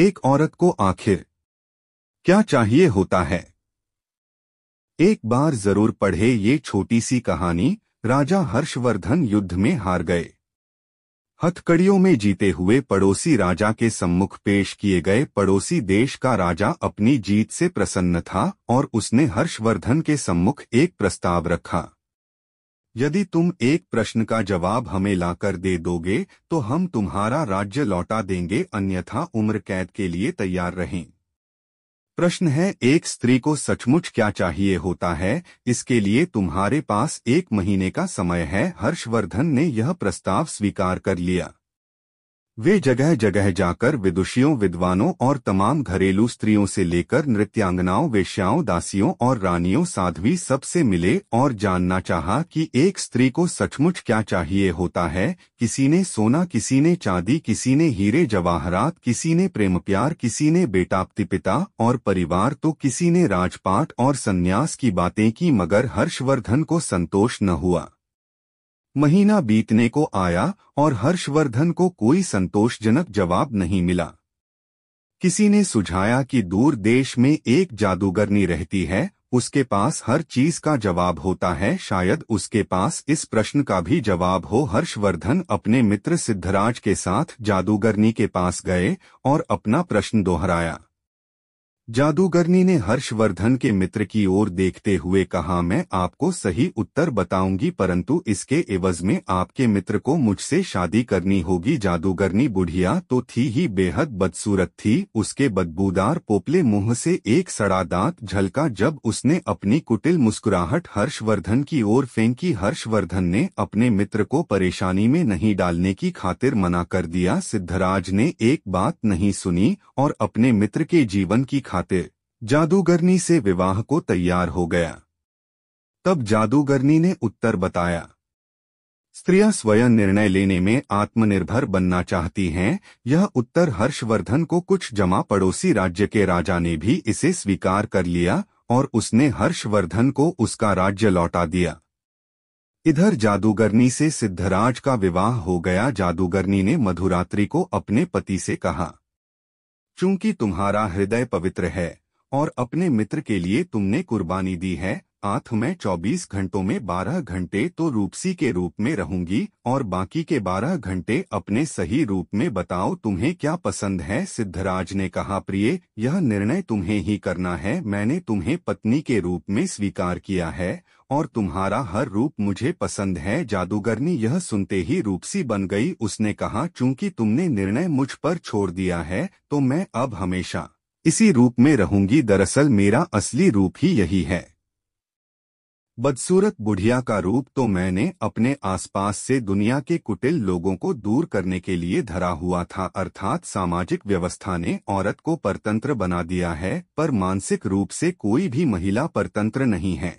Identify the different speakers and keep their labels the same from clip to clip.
Speaker 1: एक औरत को आखिर क्या चाहिए होता है एक बार जरूर पढ़े ये छोटी सी कहानी राजा हर्षवर्धन युद्ध में हार गए हथकड़ियों में जीते हुए पड़ोसी राजा के सम्मुख पेश किए गए पड़ोसी देश का राजा अपनी जीत से प्रसन्न था और उसने हर्षवर्धन के सम्मुख एक प्रस्ताव रखा यदि तुम एक प्रश्न का जवाब हमें लाकर दे दोगे तो हम तुम्हारा राज्य लौटा देंगे अन्यथा उम्र कैद के लिए तैयार रहें प्रश्न है एक स्त्री को सचमुच क्या चाहिए होता है इसके लिए तुम्हारे पास एक महीने का समय है हर्षवर्धन ने यह प्रस्ताव स्वीकार कर लिया वे जगह जगह जाकर विदुषियों विद्वानों और तमाम घरेलू स्त्रियों से लेकर नृत्यांगनाओं वेश्याओं दासियों और रानियों साध्वी सबसे मिले और जानना चाहा कि एक स्त्री को सचमुच क्या चाहिए होता है किसी ने सोना किसी ने चांदी किसी ने हीरे जवाहरात किसी ने प्रेम प्यार किसी ने बेटापति पिता और परिवार तो किसी ने राजपाट और संन्यास की बातें की मगर हर्षवर्धन को संतोष न हुआ महीना बीतने को आया और हर्षवर्धन को कोई संतोषजनक जवाब नहीं मिला किसी ने सुझाया कि दूर देश में एक जादूगरनी रहती है उसके पास हर चीज का जवाब होता है शायद उसके पास इस प्रश्न का भी जवाब हो हर्षवर्धन अपने मित्र सिद्धराज के साथ जादूगरनी के पास गए और अपना प्रश्न दोहराया जादूगरनी ने हर्षवर्धन के मित्र की ओर देखते हुए कहा मैं आपको सही उत्तर बताऊंगी परंतु इसके एवज में आपके मित्र को मुझसे शादी करनी होगी जादूगरनी बुढ़िया तो थी ही बेहद बदसूरत थी उसके बदबूदार पोपले मुंह से एक सड़ा दांत झलका जब उसने अपनी कुटिल मुस्कुराहट हर्षवर्धन की ओर फेंकी हर्षवर्धन ने अपने मित्र को परेशानी में नहीं डालने की खातिर मना कर दिया सिद्धराज ने एक बात नहीं सुनी और अपने मित्र के जीवन की खातिर जादूगरनी से विवाह को तैयार हो गया तब जादूगरनी ने उत्तर बताया स्त्रियां स्वयं निर्णय लेने में आत्मनिर्भर बनना चाहती हैं यह उत्तर हर्षवर्धन को कुछ जमा पड़ोसी राज्य के राजा ने भी इसे स्वीकार कर लिया और उसने हर्षवर्धन को उसका राज्य लौटा दिया इधर जादूगरनी से सिद्धराज का विवाह हो गया जादूगरनी ने मधुरात्रि को अपने पति से कहा चूंकि तुम्हारा हृदय पवित्र है और अपने मित्र के लिए तुमने कुर्बानी दी है आठ मैं 24 घंटों में 12 घंटे तो रूपसी के रूप में रहूंगी और बाकी के 12 घंटे अपने सही रूप में बताओ तुम्हें क्या पसंद है सिद्धराज ने कहा प्रिय यह निर्णय तुम्हें ही करना है मैंने तुम्हें पत्नी के रूप में स्वीकार किया है और तुम्हारा हर रूप मुझे पसंद है जादूगरनी यह सुनते ही रूपसी बन गई उसने कहा चूंकि तुमने निर्णय मुझ पर छोड़ दिया है तो मैं अब हमेशा इसी रूप में रहूंगी दरअसल मेरा असली रूप ही यही है बदसूरत बुढ़िया का रूप तो मैंने अपने आसपास से दुनिया के कुटिल लोगों को दूर करने के लिए धरा हुआ था अर्थात सामाजिक व्यवस्था ने औरत को परतंत्र बना दिया है पर मानसिक रूप से कोई भी महिला परतंत्र नहीं है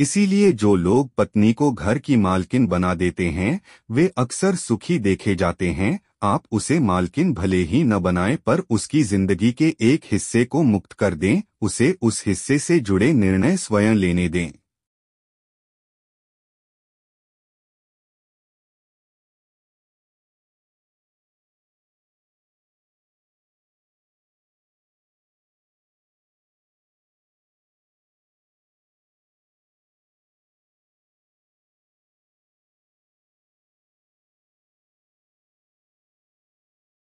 Speaker 1: इसीलिए जो लोग पत्नी को घर की मालकिन बना देते हैं वे अक्सर सुखी देखे जाते हैं आप उसे मालकिन भले ही न बनाएं पर उसकी जिंदगी के एक हिस्से को मुक्त कर दें उसे उस हिस्से से जुड़े निर्णय स्वयं लेने दें